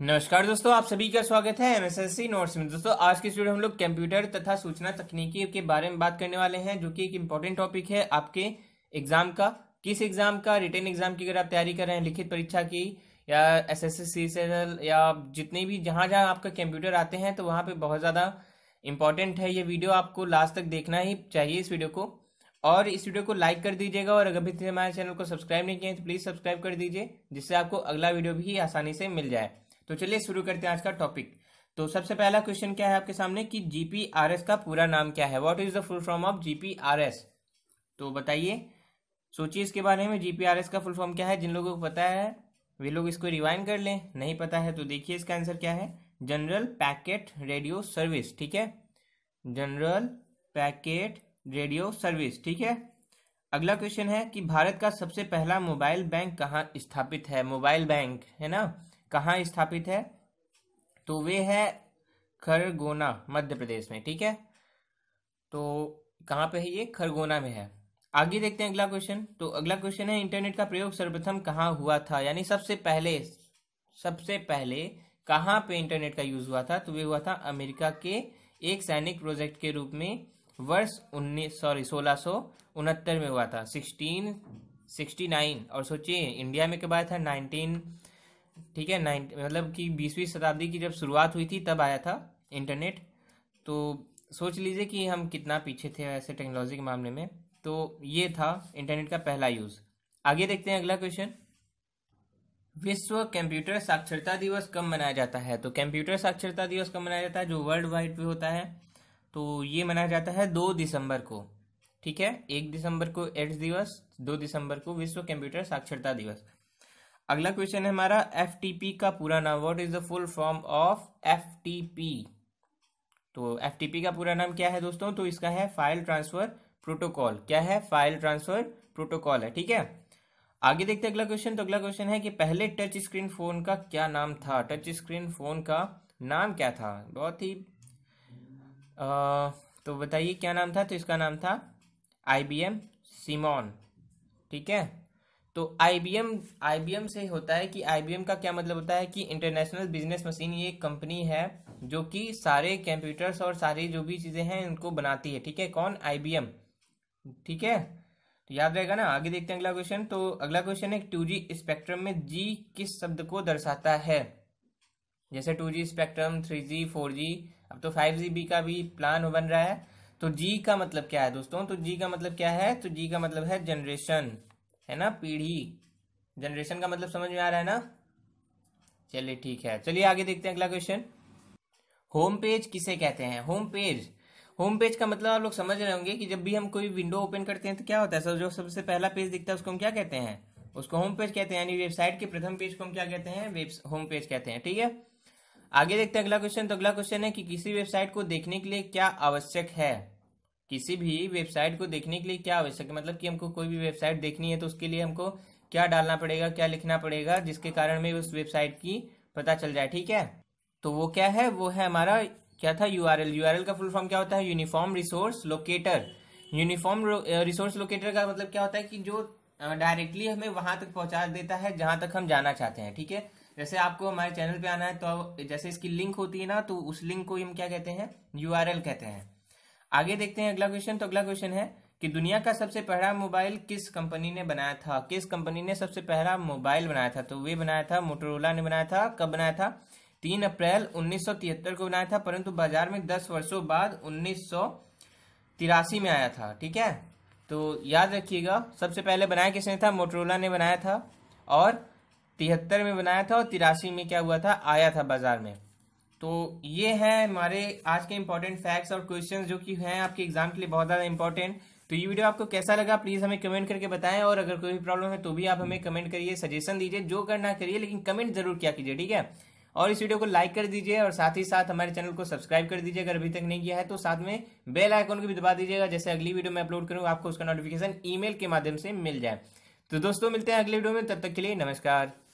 नमस्कार दोस्तों आप सभी का स्वागत है एमएसएससी नोट्स में दोस्तों आज के स्टूडियो हम लोग कंप्यूटर तथा सूचना तकनीकी के बारे में बात करने वाले हैं जो कि एक इम्पॉर्टेंट टॉपिक है आपके एग्जाम का किस एग्जाम का रिटर्न एग्जाम की अगर आप तैयारी कर रहे हैं लिखित परीक्षा की या एस एस सी या जितने भी जहाँ जहाँ आपका कंप्यूटर आते हैं तो वहाँ पर बहुत ज़्यादा इंपॉर्टेंट है ये वीडियो आपको लास्ट तक देखना ही चाहिए इस वीडियो को और इस वीडियो को लाइक कर दीजिएगा और अगर अभी हमारे चैनल को सब्सक्राइब नहीं किया है तो प्लीज़ सब्सक्राइब कर दीजिए जिससे आपको अगला वीडियो भी आसानी से मिल जाए तो चलिए शुरू करते हैं आज का टॉपिक तो सबसे पहला क्वेश्चन क्या है आपके सामने कि जीपीआरएस का पूरा नाम क्या है what is the full form of GPRS तो बताइए सोचिए इसके बारे में जीपीआरएस का फुल फॉर्म क्या है जिन लोगों को पता है वे लोग इसको रिवाइन कर लें नहीं पता है तो देखिए इसका आंसर क्या है जनरल पैकेट रेडियो सर्विस ठीक है जनरल पैकेट रेडियो सर्विस ठीक है अगला क्वेश्चन है कि भारत का सबसे पहला मोबाइल बैंक कहाँ स्थापित है मोबाइल बैंक है ना कहाँ स्थापित है तो वे है खरगोना मध्य प्रदेश में ठीक है तो कहाँ पे है ये खरगोना में है आगे देखते हैं अगला क्वेश्चन तो अगला क्वेश्चन है इंटरनेट का प्रयोग सर्वप्रथम कहाँ हुआ था यानी सबसे पहले सबसे पहले कहाँ पे इंटरनेट का यूज हुआ था तो वे हुआ था अमेरिका के एक सैनिक प्रोजेक्ट के रूप में वर्ष उन्नीस सॉरी सोलह सो उनहत्तर में हुआ था सिक्सटीन सिक्सटी नाइन और सोचिए इंडिया में कब आया था नाइनटीन ठीक है नाइन मतलब कि बीसवीं शताब्दी की जब शुरुआत हुई थी तब आया था इंटरनेट तो सोच लीजिए कि हम कितना पीछे थे ऐसे टेक्नोलॉजी के मामले में तो ये था इंटरनेट का पहला यूज़ आगे देखते हैं अगला क्वेश्चन विश्व कंप्यूटर साक्षरता दिवस कब मनाया जाता है तो कंप्यूटर साक्षरता दिवस कब मनाया जाता है जो वर्ल्ड वाइड पे होता है तो ये मनाया जाता है दो दिसंबर को ठीक है एक दिसंबर को एड्स दिवस दो दिसंबर को विश्व कंप्यूटर साक्षरता दिवस अगला क्वेश्चन है हमारा एफ का पूरा नाम what is the full form of F तो एफ का पूरा नाम क्या है दोस्तों तो इसका है फाइल ट्रांसफर प्रोटोकॉल क्या है फाइल ट्रांसफर प्रोटोकॉल है ठीक है आगे देखते हैं अगला क्वेश्चन तो अगला क्वेश्चन है कि पहले टच स्क्रीन फोन का क्या नाम था टच स्क्रीन फोन का नाम क्या था बहुत ही तो बताइए क्या नाम था तो इसका नाम था आई बी एम सिमॉन ठीक है तो आईबीएम आईबीएम से होता है कि आईबीएम का क्या मतलब होता है कि इंटरनेशनल बिजनेस मशीन ये कंपनी है जो कि सारे कंप्यूटर्स और सारी जो भी चीज़ें हैं उनको बनाती है ठीक है कौन आईबीएम ठीक है तो याद रहेगा ना आगे देखते हैं अगला क्वेश्चन तो अगला क्वेश्चन है टू जी स्पेक्ट्रम में जी किस शब्द को दर्शाता है जैसे two G spectrum three G four G अब तो फाइव जी बी का भी प्लान बन रहा है तो जी का मतलब क्या है दोस्तों तो जी का मतलब क्या है तो जी का मतलब है जनरेशन है ना पीढ़ी जनरेशन का मतलब समझ में आ रहा है ना चलिए ठीक है चलिए आगे देखते हैं अगला क्वेश्चन होम पेज किसे कहते हैं होम पेज होम पेज का मतलब आप लोग समझ रहे होंगे कि जब भी हम कोई विंडो ओपन करते हैं तो क्या होता है सर जो सबसे पहला पेज दिखता है उसको हम क्या कहते हैं उसको होम पेज कहते हैं यानी वेबसाइट के प्रथम पेज को हम क्या कहते हैं होम पेज कहते हैं ठीक है आगे देखते हैं अगला क्वेश्चन तो अगला क्वेश्चन है कि किसी वेबसाइट को देखने के लिए क्या आवश्यक है किसी भी वेबसाइट को देखने के लिए क्या आवश्यक है मतलब कि हमको कोई भी वेबसाइट देखनी है तो उसके लिए हमको क्या डालना पड़ेगा क्या लिखना पड़ेगा जिसके कारण में उस वेबसाइट की पता चल जाए ठीक है तो वो क्या है वो है हमारा क्या था यू आर एल का फुल फॉर्म क्या होता है uniform resource locator uniform resource locator का मतलब क्या होता है कि जो डायरेक्टली हमें वहां तक पहुंचा देता है जहां तक हम जाना चाहते हैं ठीक है जैसे आपको हमारे चैनल पे आना है तो जैसे इसकी लिंक होती है ना तो उस लिंक को हम क्या कहते हैं यू कहते हैं आगे देखते हैं अगला क्वेश्चन तो अगला क्वेश्चन है कि दुनिया का सबसे पहला मोबाइल किस कंपनी ने बनाया था किस कंपनी ने सबसे पहला मोबाइल बनाया था तो वे बनाया था मोटोरोला ने बनाया था कब बनाया था तीन अप्रैल उन्नीस को बनाया था परंतु बाजार में दस वर्षों बाद उन्नीस में आया था ठीक है तो याद रखिएगा सबसे पहले बनाया किसने था मोटरोला ने बनाया था और तिहत्तर में बनाया था और तिरासी में क्या हुआ था आया था बाजार में तो ये है हमारे आज के इम्पोर्टेंट फैक्ट्स और क्वेश्चंस जो कि हैं आपके एग्जाम के लिए बहुत ज़्यादा इंपॉर्टेंट तो ये वीडियो आपको कैसा लगा प्लीज़ हमें कमेंट करके बताएं और अगर कोई भी प्रॉब्लम है तो भी आप हमें कमेंट करिए सजेशन दीजिए जो करना करिए लेकिन कमेंट जरूर किया कीजिए ठीक है और इस वीडियो को लाइक कर दीजिए और साथ ही साथ हमारे चैनल को सब्सक्राइब कर दीजिए अगर अभी तक नहीं किया है तो साथ में बेल आइकॉन को भी दबा दीजिएगा जैसे अगली वीडियो में अपलोड करूँगा आपको उसका नोटिफिकेशन ई के माध्यम से मिल जाए तो दोस्तों मिलते हैं अगले वीडियो में तब तक के लिए नमस्कार